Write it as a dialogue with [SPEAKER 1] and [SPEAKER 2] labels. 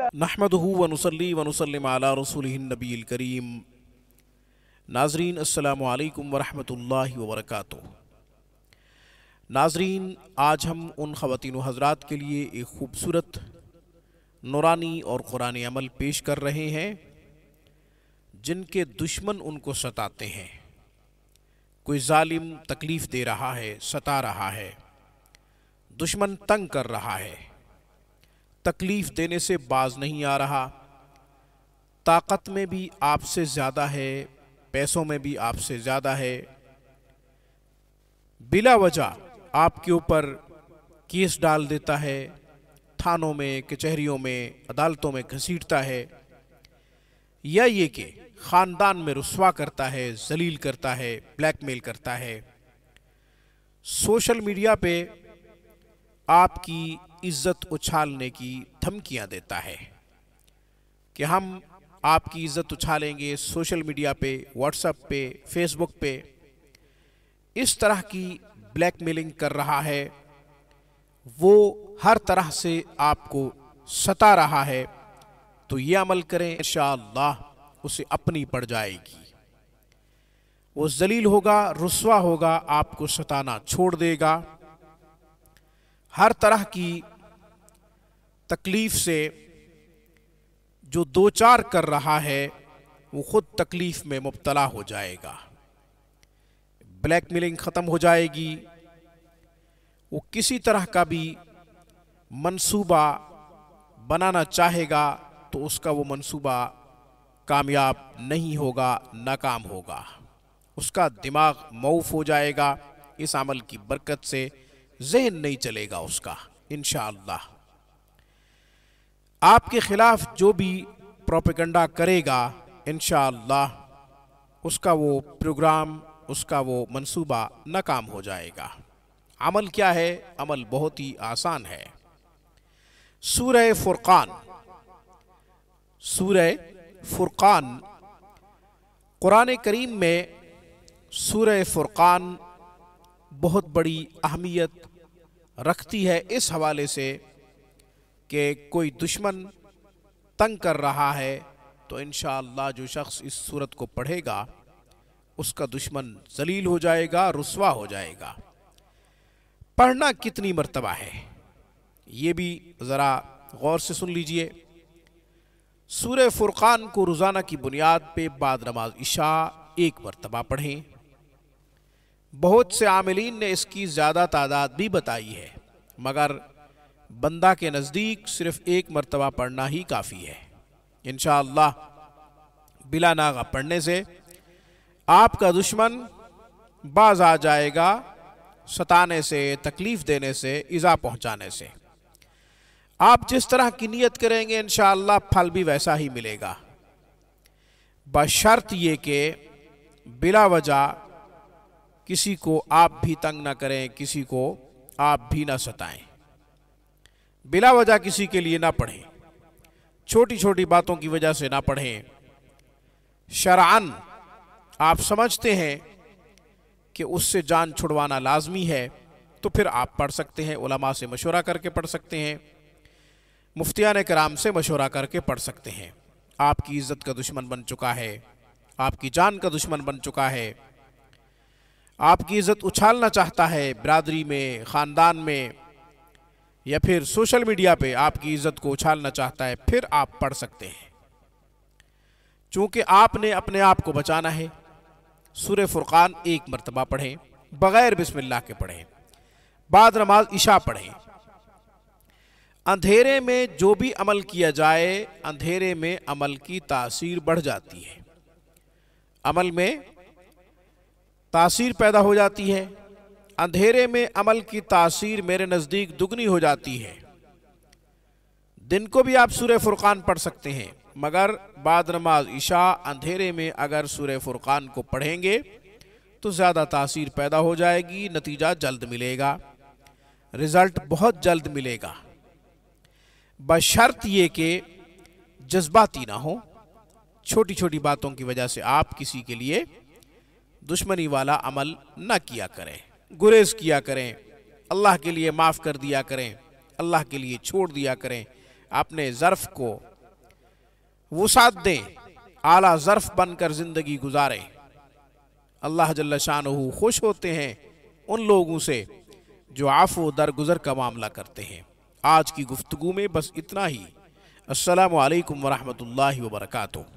[SPEAKER 1] नहमदनसली वनसलम आला रसूलनबील करीम नाजरीन अल्लाम वरहमल वरक नाजरीन आज हम उन ख़वान हजरात के लिए एक ख़ूबसूरत नौरानी और कुरानी अमल पेश कर रहे हैं जिनके दुश्मन उनको सताते हैं कोई ालिम तकलीफ़ दे रहा है सता रहा है दुश्मन तंग कर रहा है तकलीफ देने से बाज नहीं आ रहा ताकत में भी आपसे ज़्यादा है पैसों में भी आपसे ज़्यादा है बिला वजह आपके ऊपर केस डाल देता है थानों में कचहरियों में अदालतों में घसीटता है या ये कि ख़ानदान में रसवा करता है जलील करता है ब्लैकमेल करता है सोशल मीडिया पे आपकी इज़्ज़त उछालने की धमकियां देता है कि हम आपकी इज़्ज़त उछालेंगे सोशल मीडिया पे व्हाट्सएप पे फेसबुक पे इस तरह की ब्लैकमेलिंग कर रहा है वो हर तरह से आपको सता रहा है तो ये अमल करें इन उसे अपनी पड़ जाएगी वो जलील होगा रसवा होगा आपको सताना छोड़ देगा हर तरह की तकलीफ से जो दो चार कर रहा है वो ख़ुद तकलीफ में मुबतला हो जाएगा ब्लैक मेलिंग ख़त्म हो जाएगी वो किसी तरह का भी मंसूबा बनाना चाहेगा तो उसका वो मंसूबा कामयाब नहीं होगा नाकाम होगा उसका दिमाग मऊफ हो जाएगा इस अमल की बरकत से जहन नहीं चलेगा उसका इन आपके खिलाफ जो भी प्रोपिकंडा करेगा इन उसका वो प्रोग्राम उसका वो मंसूबा नाकाम हो जाएगा अमल क्या है अमल बहुत ही आसान है सूर फुरकान सूर फुरकान कुरान करीम में सूर्य फुरकान बहुत बड़ी अहमियत रखती है इस हवाले से कि कोई दुश्मन तंग कर रहा है तो इन जो शख्स इस सूरत को पढ़ेगा उसका दुश्मन जलील हो जाएगा रसवा हो जाएगा पढ़ना कितनी मरतबा है ये भी ज़रा गौर से सुन लीजिए सूर फुरक़ान को रोज़ाना की बुनियाद पे बाद नमाज इशा एक मरतबा पढ़ें बहुत से आमिलीन ने इसकी ज़्यादा तादाद भी बताई है मगर बंदा के नज़दीक सिर्फ एक मरतबा पढ़ना ही काफ़ी है इन बिला नागा पढ़ने से आपका दुश्मन बाज आ जाएगा सताने से तकलीफ़ देने से इज़ा पहुंचाने से आप जिस तरह की नीयत करेंगे इन फल भी वैसा ही मिलेगा बशर्त ये कि बिला वजह किसी को आप भी तंग ना करें किसी को आप भी ना सताएं बिला वजह किसी के लिए ना पढ़ें छोटी छोटी बातों की वजह से ना पढ़ें शरान आप समझते हैं कि उससे जान छुड़वाना लाजमी है तो फिर आप पढ़ सकते हैं उलमा से मशवरा करके पढ़ सकते हैं मुफ्तियान कराम से मशवरा करके पढ़ सकते हैं आपकी इज़्ज़त का दुश्मन बन चुका है आपकी जान का दुश्मन बन चुका है आपकी इज्जत उछालना चाहता है बरदरी में ख़ानदान में या फिर सोशल मीडिया पे आपकी इज्जत को उछालना चाहता है फिर आप पढ़ सकते हैं चूंकि आपने अपने आप को बचाना है सुर फुरकान एक मरतबा पढ़ें बग़ैर बिस्मिल्लाह के पढ़ें बाद नमाज इशा पढ़ें अंधेरे में जो भी अमल किया जाए अंधेरे में अमल की तासीर बढ़ जाती है अमल में तासीर पैदा हो जाती है अंधेरे में अमल की तासीर मेरे नज़दीक दुगनी हो जाती है दिन को भी आप सूर्य फुरकान पढ़ सकते हैं मगर बाद नमाज ईशा अंधेरे में अगर सूर्य फुरकान को पढ़ेंगे तो ज़्यादा तासीर पैदा हो जाएगी नतीजा जल्द मिलेगा रिज़ल्ट बहुत जल्द मिलेगा बशर्त ये कि जज्बाती ना हो छोटी छोटी बातों की वजह से आप किसी के लिए दुश्मनी वाला अमल न किया करें गुरेज किया करें अल्लाह के लिए माफ़ कर दिया करें अल्लाह के लिए छोड़ दिया करें अपने ज़र्फ़ को वसात दें आला ज़र्फ़ बनकर ज़िंदगी गुजारें अल्लाह जल्ला शाह खुश होते हैं उन लोगों से जो आफो दरगुजर का मामला करते हैं आज की गुफ्तु में बस इतना ही असलकम वरहमल वर्का